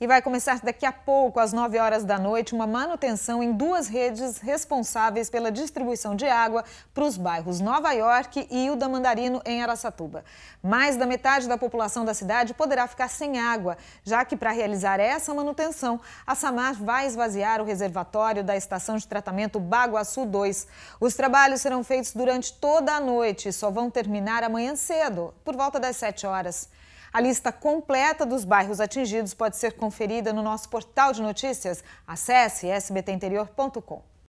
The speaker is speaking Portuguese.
E vai começar daqui a pouco, às 9 horas da noite, uma manutenção em duas redes responsáveis pela distribuição de água para os bairros Nova York e o da Mandarino, em Araçatuba. Mais da metade da população da cidade poderá ficar sem água, já que para realizar essa manutenção, a SAMAR vai esvaziar o reservatório da estação de tratamento Baguaçu 2. Os trabalhos serão feitos durante toda a noite e só vão terminar amanhã cedo, por volta das 7 horas. A lista completa dos bairros atingidos pode ser conferida no nosso portal de notícias. Acesse sbtinterior.com.